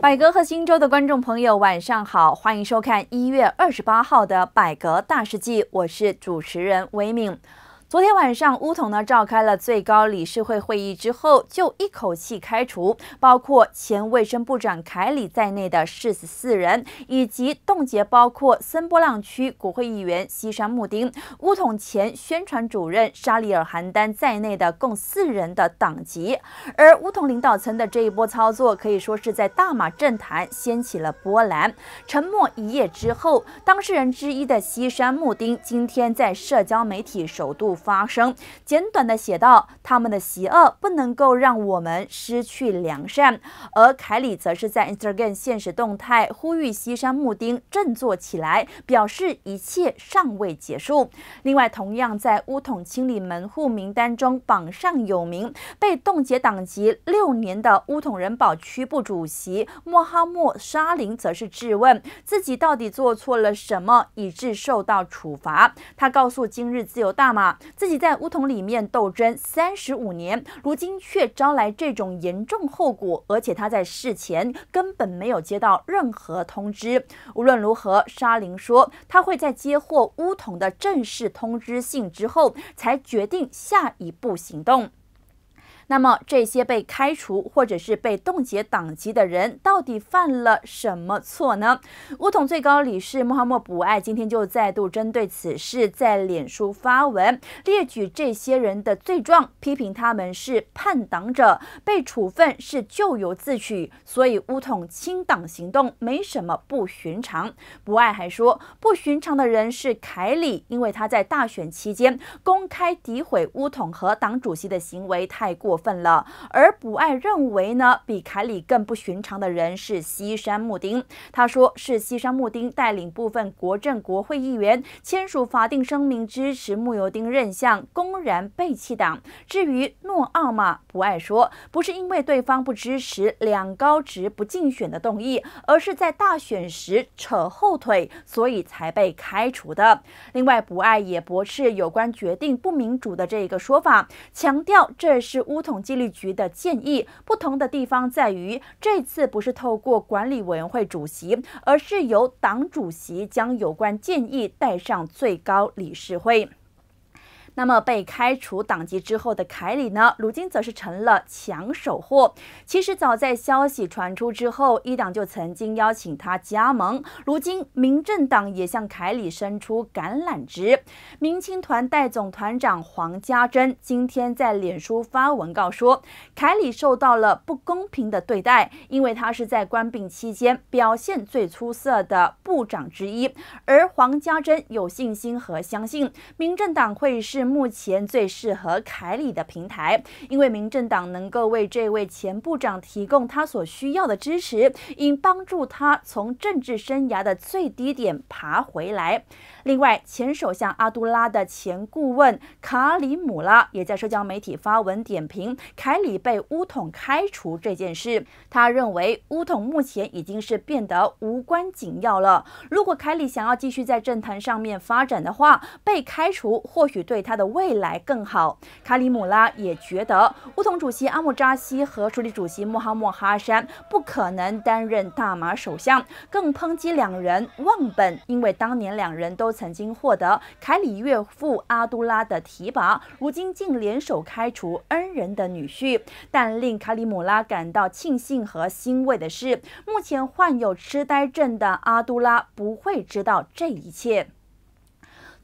百格和新洲的观众朋友，晚上好，欢迎收看一月二十八号的百格大世纪，我是主持人威敏。昨天晚上，乌统呢召开了最高理事会会议之后，就一口气开除包括前卫生部长凯里在内的四十四人，以及冻结包括森波浪区国会议员西山木丁、乌统前宣传主任沙里尔邯丹在内的共四人的党籍。而乌统领导层的这一波操作，可以说是在大马政坛掀起了波澜。沉默一夜之后，当事人之一的西山木丁今天在社交媒体首度。发生。简短的写道：“他们的邪恶不能够让我们失去良善。”而凯里则是在 Instagram 现实动态呼吁西山木丁振作起来，表示一切尚未结束。另外，同样在乌统清理门户名单中榜上有名、被冻结党籍六年的乌统人保区部主席穆哈默沙林，则是质问自己到底做错了什么，以致受到处罚。他告诉《今日自由大马》。自己在乌桐里面斗争三十五年，如今却招来这种严重后果，而且他在事前根本没有接到任何通知。无论如何，沙林说他会在接获乌桐的正式通知信之后，才决定下一步行动。那么这些被开除或者是被冻结党籍的人，到底犯了什么错呢？乌统最高理事穆罕默卜爱今天就再度针对此事在脸书发文，列举这些人的罪状，批评他们是叛党者，被处分是咎由自取。所以乌统清党行动没什么不寻常。卜爱还说，不寻常的人是凯里，因为他在大选期间公开诋毁乌统和党主席的行为太过。分了，而不爱认为呢，比凯里更不寻常的人是西山穆丁。他说是西山穆丁带领部分国政国会议员签署法定声明支持木尤丁任相，公然背弃党。至于诺奥玛不爱说，不是因为对方不支持两高职不竞选的动议，而是在大选时扯后腿，所以才被开除的。另外，不爱也驳斥有关决定不民主的这一个说法，强调这是乌。统计律局的建议，不同的地方在于，这次不是透过管理委员会主席，而是由党主席将有关建议带上最高理事会。那么被开除党籍之后的凯里呢？如今则是成了抢手货。其实早在消息传出之后，一党就曾经邀请他加盟。如今民政党也向凯里伸出橄榄枝。民青团代总团长黄家珍今天在脸书发文告说，凯里受到了不公平的对待，因为他是在官病期间表现最出色的部长之一。而黄家珍有信心和相信民政党会是。目前最适合凯里的平台，因为民进党能够为这位前部长提供他所需要的支持，以帮助他从政治生涯的最低点爬回来。另外，前首相阿杜拉的前顾问卡里姆拉也在社交媒体发文点评凯里被乌统开除这件事。他认为，乌统目前已经是变得无关紧要了。如果凯里想要继续在政坛上面发展的话，被开除或许对他。的未来更好。卡里姆拉也觉得，乌统主席阿末扎西和署理主席穆罕默哈山不可能担任大马首相，更抨击两人忘本，因为当年两人都曾经获得凯里岳父阿都拉的提拔，如今竟联手开除恩人的女婿。但令卡里姆拉感到庆幸和欣慰的是，目前患有痴呆症的阿都拉不会知道这一切。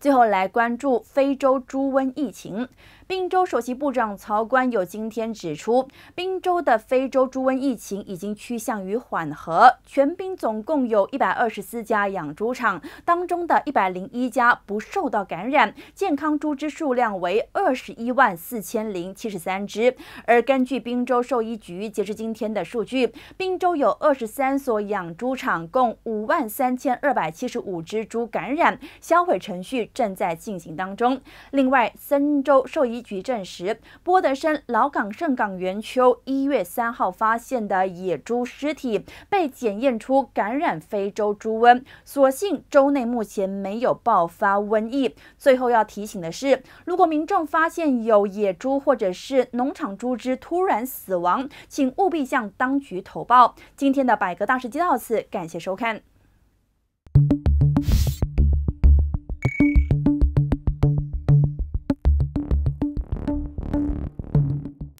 最后来关注非洲猪瘟疫情。宾州首席部长曹官友今天指出，宾州的非洲猪瘟疫情已经趋向于缓和。全宾总共有一百二十四家养猪场，当中的一百零一家不受到感染，健康猪只数量为二十一万四千零七十三只。而根据宾州兽医局截至今天的数据，宾州有二十三所养猪场，共五万三千二百七十五只猪感染，销毁程序正在进行当中。另外，森州兽医。局证实，波德森老港盛港园丘一月三号发现的野猪尸体被检验出感染非洲猪瘟，所幸州内目前没有爆发瘟疫。最后要提醒的是，如果民众发现有野猪或者是农场猪只突然死亡，请务必向当局投报。今天的百格大事记到此，感谢收看。